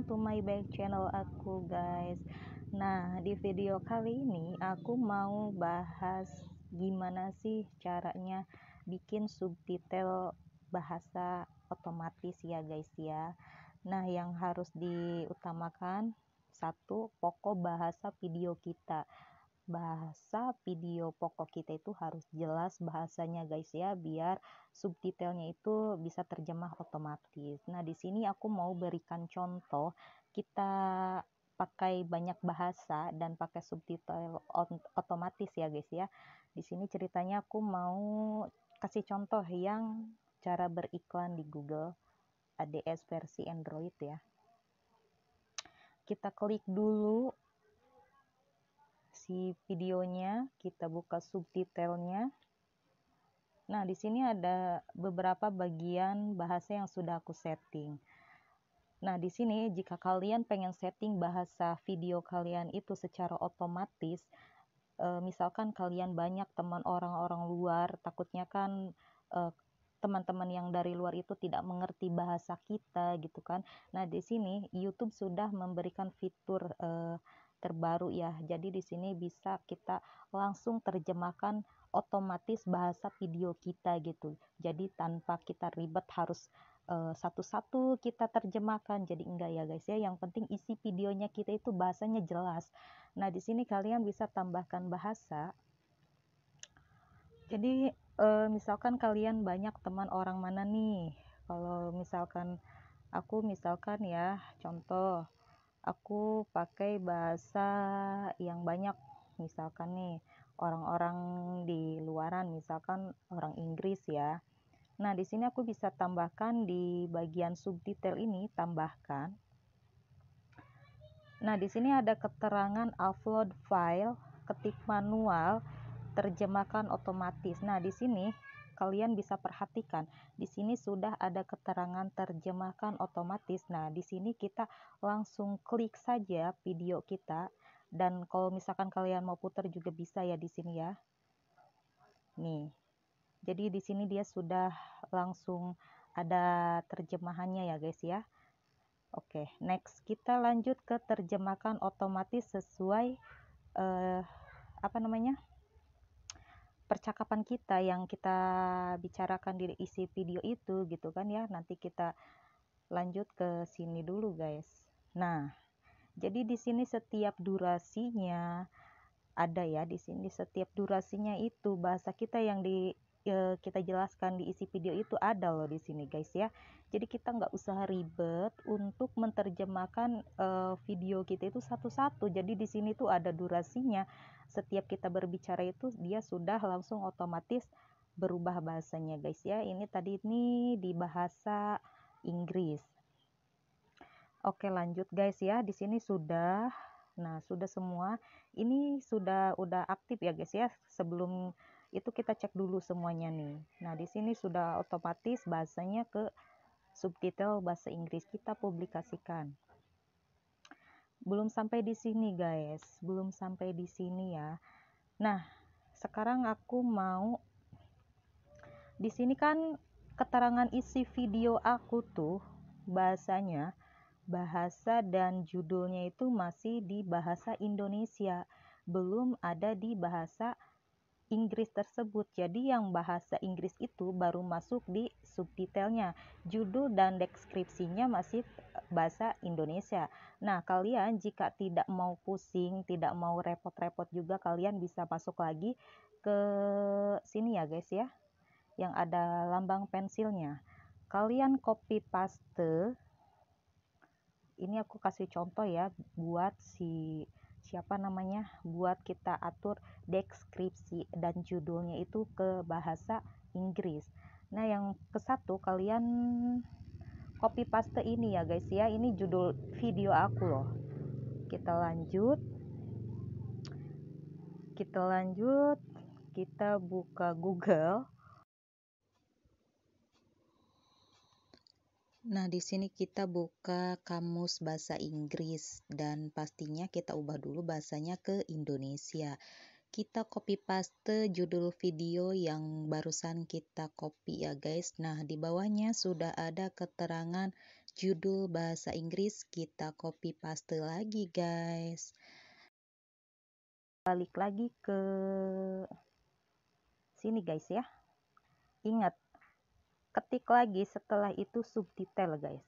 welcome to my back channel aku guys Nah di video kali ini aku mau bahas gimana sih caranya bikin subtitle bahasa otomatis ya guys ya Nah yang harus diutamakan satu pokok bahasa video kita bahasa video pokok kita itu harus jelas bahasanya guys ya biar subtitlenya itu bisa terjemah otomatis. Nah, di sini aku mau berikan contoh kita pakai banyak bahasa dan pakai subtitle otomatis ya guys ya. Di sini ceritanya aku mau kasih contoh yang cara beriklan di Google ADS versi Android ya. Kita klik dulu di videonya, kita buka subtitlenya Nah, di sini ada beberapa bagian bahasa yang sudah aku setting. Nah, di sini jika kalian pengen setting bahasa video kalian itu secara otomatis, eh, misalkan kalian banyak teman orang-orang luar, takutnya kan eh, teman-teman yang dari luar itu tidak mengerti bahasa kita gitu kan. Nah, di sini YouTube sudah memberikan fitur eh, terbaru ya. Jadi di sini bisa kita langsung terjemahkan otomatis bahasa video kita gitu. Jadi tanpa kita ribet harus eh, satu-satu uh, kita terjemahkan. Jadi enggak ya guys ya. Yang penting isi videonya kita itu bahasanya jelas. Nah, di sini kalian bisa tambahkan bahasa. Jadi uh, misalkan kalian banyak teman orang mana nih? Kalau misalkan aku misalkan ya contoh aku pakai bahasa yang banyak misalkan nih orang-orang di luaran misalkan orang Inggris ya nah di sini aku bisa tambahkan di bagian subtitle ini tambahkan nah di sini ada keterangan upload file ketik manual terjemahkan otomatis nah di sini kalian bisa perhatikan di sini sudah ada keterangan terjemahkan otomatis nah di sini kita langsung klik saja video kita dan kalau misalkan kalian mau putar juga bisa ya di sini ya nih jadi di sini dia sudah langsung ada terjemahannya ya guys ya Oke, okay, next kita lanjut ke terjemahkan otomatis sesuai eh, apa namanya percakapan kita yang kita bicarakan di isi video itu gitu kan ya nanti kita lanjut ke sini dulu guys nah jadi di sini setiap durasinya ada ya di sini setiap durasinya itu bahasa kita yang di e, kita jelaskan di isi video itu ada loh di sini guys ya. Jadi kita nggak usah ribet untuk menerjemahkan e, video kita itu satu-satu. Jadi di sini tuh ada durasinya. Setiap kita berbicara itu dia sudah langsung otomatis berubah bahasanya guys ya. Ini tadi ini di bahasa Inggris. Oke lanjut guys ya, di sini sudah, nah sudah semua, ini sudah udah aktif ya guys ya, sebelum itu kita cek dulu semuanya nih nah di sini sudah otomatis bahasanya ke subtitle bahasa Inggris kita publikasikan belum sampai di sini guys belum sampai di sini ya nah sekarang aku mau di sini kan keterangan isi video aku tuh bahasanya bahasa dan judulnya itu masih di bahasa Indonesia, belum ada di bahasa Inggris tersebut. Jadi yang bahasa Inggris itu baru masuk di subtitlenya. Judul dan deskripsinya masih eh, bahasa Indonesia. Nah, kalian jika tidak mau pusing, tidak mau repot-repot juga kalian bisa masuk lagi ke sini ya guys ya. Yang ada lambang pensilnya. Kalian copy paste. Ini aku kasih contoh ya buat si siapa namanya buat kita atur deskripsi dan judulnya itu ke bahasa Inggris. Nah, yang ke satu kalian copy paste ini ya guys ya. Ini judul video aku loh. Kita lanjut. Kita lanjut. Kita buka Google Nah, di sini kita buka kamus bahasa Inggris dan pastinya kita ubah dulu bahasanya ke Indonesia. Kita copy paste judul video yang barusan kita copy ya guys. Nah, di bawahnya sudah ada keterangan judul bahasa Inggris, kita copy paste lagi guys. Balik lagi ke sini guys ya. Ingat ketik lagi setelah itu subdetail guys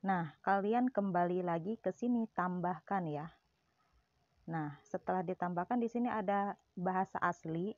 nah kalian kembali lagi ke sini tambahkan ya nah setelah ditambahkan di sini ada bahasa asli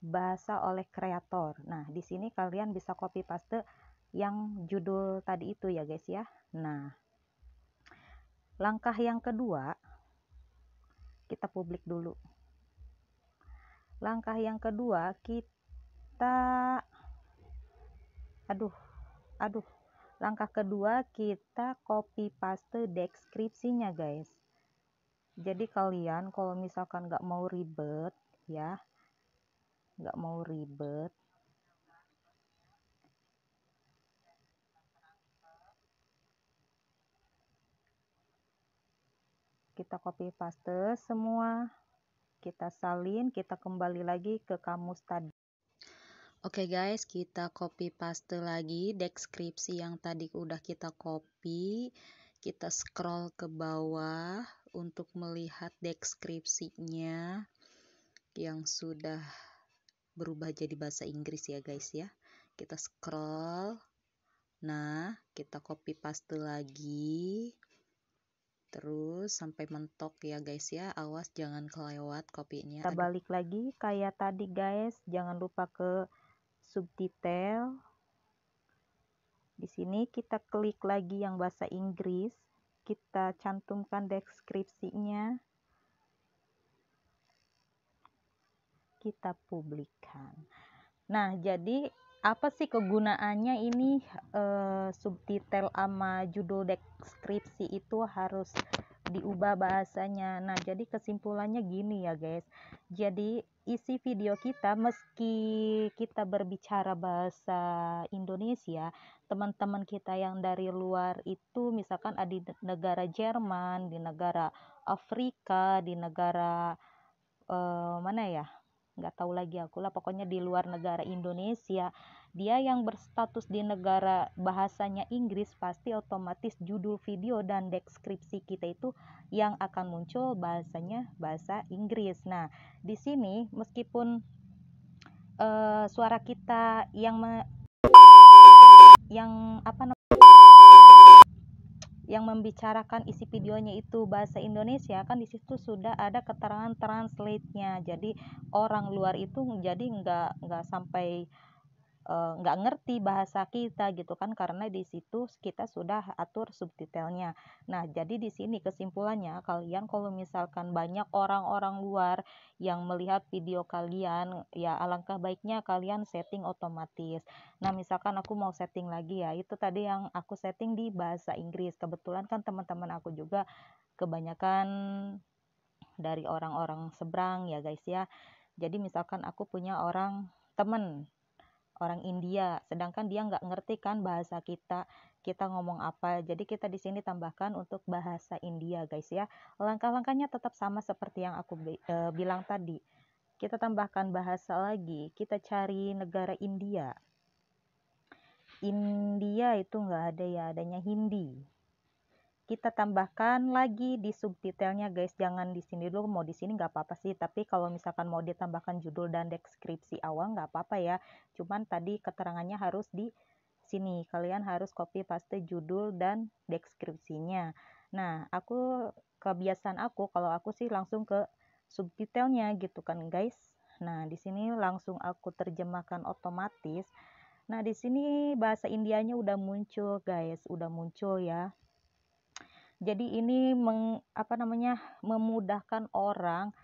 bahasa oleh kreator nah di sini kalian bisa copy paste yang judul tadi itu ya guys ya nah langkah yang kedua kita publik dulu langkah yang kedua kita aduh aduh langkah kedua kita copy paste deskripsinya guys jadi kalian kalau misalkan nggak mau ribet ya nggak mau ribet kita copy paste semua kita salin kita kembali lagi ke kamus tadi Oke guys, kita copy paste lagi deskripsi yang tadi udah kita copy. Kita scroll ke bawah untuk melihat deskripsinya yang sudah berubah jadi bahasa Inggris ya guys ya. Kita scroll. Nah, kita copy paste lagi. Terus sampai mentok ya guys ya. Awas jangan kelewat kopinya. Kita balik lagi kayak tadi guys. Jangan lupa ke subdetail. Di sini kita klik lagi yang bahasa Inggris, kita cantumkan deskripsinya. Kita publikan. Nah, jadi apa sih kegunaannya ini uh, subtitel sama judul deskripsi itu harus diubah bahasanya. Nah, jadi kesimpulannya gini ya, guys. Jadi isi video kita meski kita berbicara bahasa Indonesia, teman-teman kita yang dari luar itu misalkan ada di negara Jerman, di negara Afrika, di negara eh, mana ya? nggak tahu lagi aku lah pokoknya di luar negara Indonesia dia yang berstatus di negara bahasanya Inggris pasti otomatis judul video dan deskripsi kita itu yang akan muncul bahasanya bahasa Inggris nah di sini meskipun uh, suara kita yang me yang apa namanya yang membicarakan isi videonya itu bahasa Indonesia kan di situ sudah ada keterangan translate-nya jadi orang luar itu jadi nggak nggak sampai Eh, nggak e, ngerti bahasa kita gitu kan karena di situ kita sudah atur subtitlenya. Nah, jadi di sini kesimpulannya kalian kalau misalkan banyak orang-orang luar yang melihat video kalian, ya alangkah baiknya kalian setting otomatis. Nah, misalkan aku mau setting lagi ya, itu tadi yang aku setting di bahasa Inggris. Kebetulan kan teman-teman aku juga kebanyakan dari orang-orang seberang ya guys ya. Jadi misalkan aku punya orang temen orang India, sedangkan dia nggak ngerti kan bahasa kita, kita ngomong apa. Jadi kita di sini tambahkan untuk bahasa India, guys ya. Langkah-langkahnya tetap sama seperti yang aku e, bilang tadi. Kita tambahkan bahasa lagi, kita cari negara India. India itu nggak ada ya, adanya Hindi kita tambahkan lagi di subtitlenya guys jangan di sini dulu mau di sini nggak apa-apa sih tapi kalau misalkan mau ditambahkan judul dan deskripsi awal nggak apa-apa ya cuman tadi keterangannya harus di sini kalian harus copy paste judul dan deskripsinya nah aku kebiasaan aku kalau aku sih langsung ke subtitlenya gitu kan guys nah di sini langsung aku terjemahkan otomatis nah di sini bahasa Indianya udah muncul guys udah muncul ya jadi ini meng, apa namanya memudahkan orang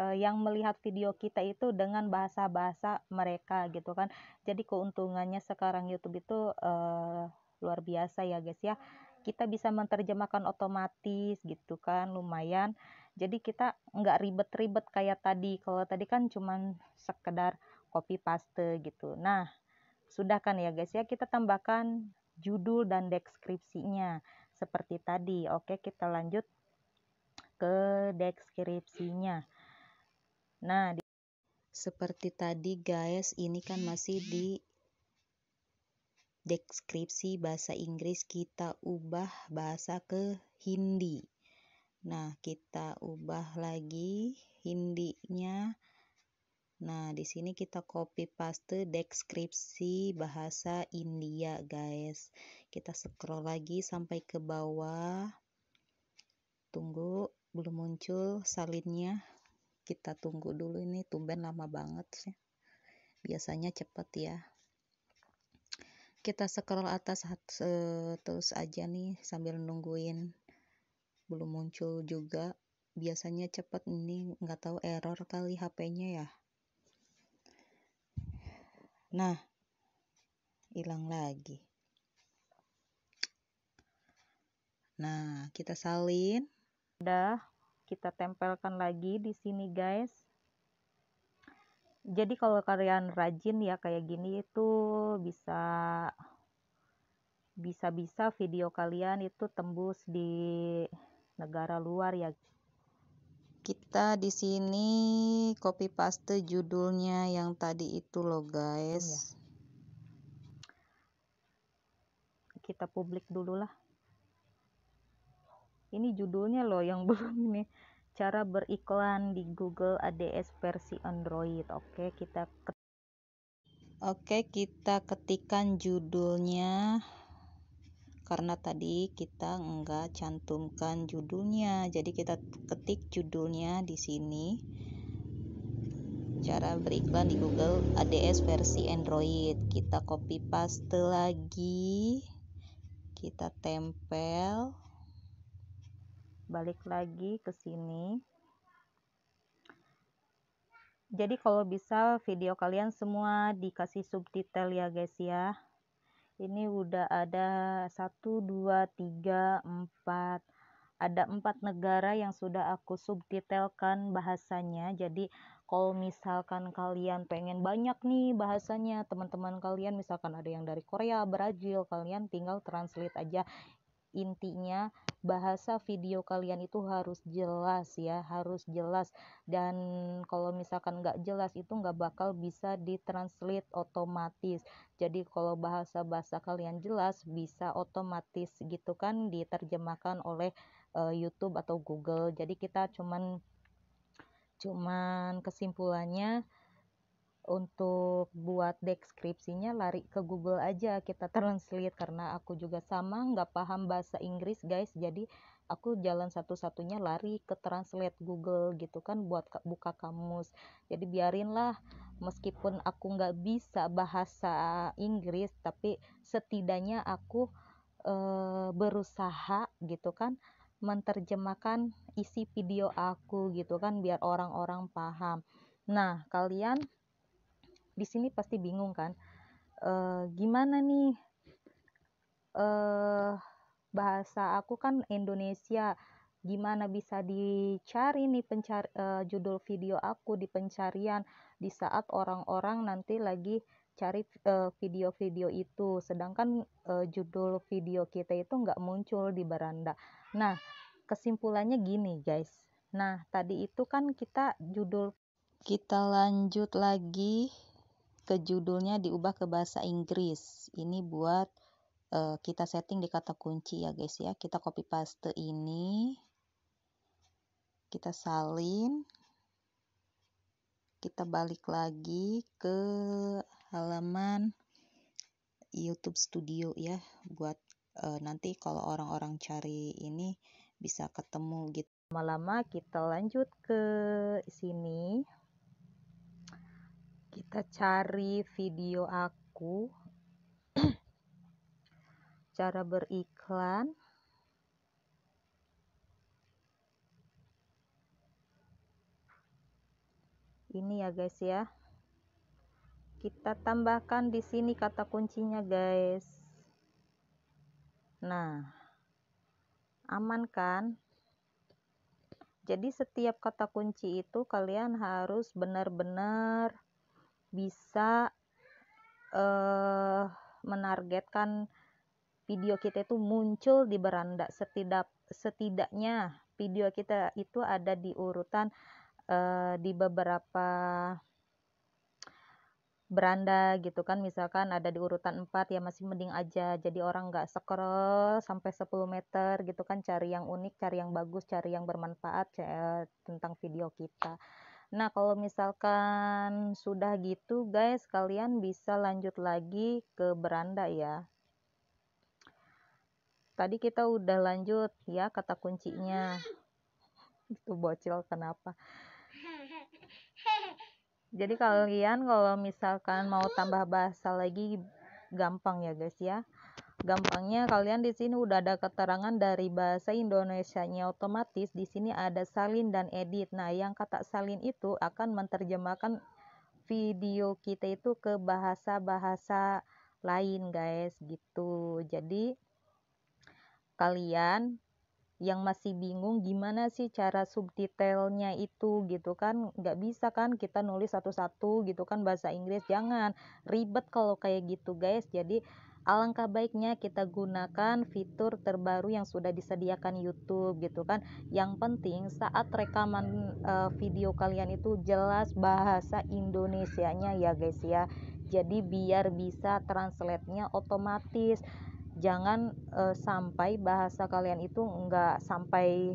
uh, yang melihat video kita itu dengan bahasa-bahasa mereka gitu kan. Jadi keuntungannya sekarang YouTube itu uh, luar biasa ya guys ya. Kita bisa menerjemahkan otomatis gitu kan, lumayan. Jadi kita nggak ribet-ribet kayak tadi. Kalau tadi kan cuman sekedar copy paste gitu. Nah, sudah kan ya guys ya, kita tambahkan judul dan deskripsinya seperti tadi. Oke, kita lanjut ke deskripsinya. Nah, di seperti tadi guys, ini kan masih di deskripsi bahasa Inggris kita ubah bahasa ke Hindi. Nah, kita ubah lagi Hindinya Nah, di sini kita copy paste deskripsi bahasa India, guys. Kita scroll lagi sampai ke bawah. Tunggu, belum muncul salinnya. Kita tunggu dulu ini, tumben lama banget sih. Biasanya cepet ya kita scroll atas terus aja nih sambil nungguin belum muncul juga biasanya cepet ini nggak tahu error kali HP-nya ya Nah, hilang lagi. Nah, kita salin. Udah, kita tempelkan lagi di sini guys. Jadi kalau kalian rajin ya kayak gini itu bisa bisa-bisa video kalian itu tembus di negara luar ya kita di sini copy paste judulnya yang tadi itu loh guys iya. kita publik dulu lah ini judulnya loh yang belum ini cara beriklan di Google ADS versi Android oke kita Oke, kita ketikan judulnya karena tadi kita enggak cantumkan judulnya jadi kita ketik judulnya di sini cara beriklan di Google ADS versi Android kita copy paste lagi kita tempel balik lagi ke sini jadi kalau bisa video kalian semua dikasih subtitle ya guys ya ini udah ada satu dua tiga empat ada empat negara yang sudah aku subtitelkan bahasanya jadi kalau misalkan kalian pengen banyak nih bahasanya teman-teman kalian misalkan ada yang dari Korea, Brazil kalian tinggal translate aja intinya bahasa video kalian itu harus jelas ya harus jelas dan kalau misalkan nggak jelas itu nggak bakal bisa ditranslate otomatis jadi kalau bahasa-bahasa kalian jelas bisa otomatis gitu kan diterjemahkan oleh uh, YouTube atau Google jadi kita cuman cuman kesimpulannya untuk buat deskripsinya lari ke Google aja kita translate karena aku juga sama nggak paham bahasa Inggris guys jadi aku jalan satu-satunya lari ke translate Google gitu kan buat buka kamus jadi biarinlah meskipun aku nggak bisa bahasa Inggris tapi setidaknya aku e, berusaha gitu kan menerjemahkan isi video aku gitu kan biar orang-orang paham nah kalian di sini pasti bingung kan e, gimana nih e, bahasa aku kan Indonesia gimana bisa dicari nih pencar e, judul video aku di pencarian di saat orang-orang nanti lagi cari video-video itu sedangkan e, judul video kita itu nggak muncul di beranda nah kesimpulannya gini guys nah tadi itu kan kita judul kita lanjut lagi ke judulnya diubah ke bahasa Inggris ini buat uh, kita setting di kata kunci ya guys ya kita copy paste ini kita salin kita balik lagi ke halaman YouTube Studio ya buat e, nanti kalau orang-orang cari ini bisa ketemu gitu. Lama-lama kita lanjut ke sini kita cari video aku cara beriklan ini ya guys ya kita tambahkan di sini kata kuncinya guys nah aman kan jadi setiap kata kunci itu kalian harus benar-benar bisa uh, menargetkan video kita itu muncul di beranda setidak setidaknya video kita itu ada di urutan uh, di beberapa beranda gitu kan misalkan ada di urutan 4 ya masih mending aja jadi orang nggak scroll sampai 10 meter gitu kan cari yang unik cari yang bagus cari yang bermanfaat cari, eh, tentang video kita Nah, kalau misalkan sudah gitu, guys, kalian bisa lanjut lagi ke beranda ya. Tadi kita udah lanjut ya kata kuncinya. Itu bocil kenapa? Jadi kalian kalau misalkan mau tambah bahasa lagi gampang ya, guys ya. Gampangnya kalian di sini udah ada keterangan dari bahasa Indonesianya otomatis di sini ada salin dan edit. Nah, yang kata salin itu akan menerjemahkan video kita itu ke bahasa-bahasa lain, guys, gitu. Jadi kalian yang masih bingung gimana sih cara subtitlenya itu gitu kan nggak bisa kan kita nulis satu-satu gitu kan bahasa Inggris jangan ribet kalau kayak gitu guys jadi alangkah baiknya kita gunakan fitur terbaru yang sudah disediakan YouTube gitu kan. Yang penting saat rekaman e, video kalian itu jelas bahasa Indonesia-nya ya guys ya. Jadi biar bisa translate-nya otomatis. Jangan e, sampai bahasa kalian itu enggak sampai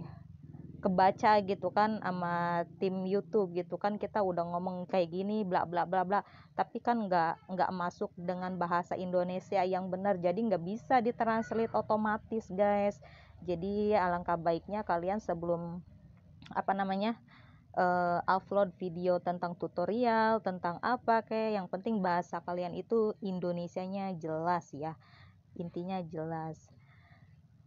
kebaca gitu kan sama tim YouTube gitu kan kita udah ngomong kayak gini bla bla bla bla tapi kan nggak nggak masuk dengan bahasa Indonesia yang benar jadi nggak bisa ditranslate otomatis guys jadi alangkah baiknya kalian sebelum apa namanya uh, upload video tentang tutorial tentang apa kayak yang penting bahasa kalian itu Indonesianya jelas ya intinya jelas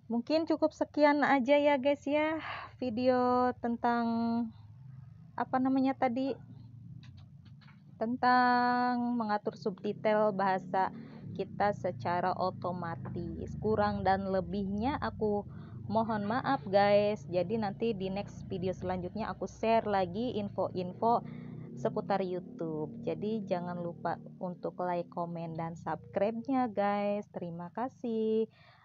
mungkin cukup sekian aja ya guys ya video tentang apa namanya tadi tentang mengatur subtitle bahasa kita secara otomatis kurang dan lebihnya aku mohon maaf guys jadi nanti di next video selanjutnya aku share lagi info-info seputar YouTube jadi jangan lupa untuk like, comment, dan subscribe nya guys terima kasih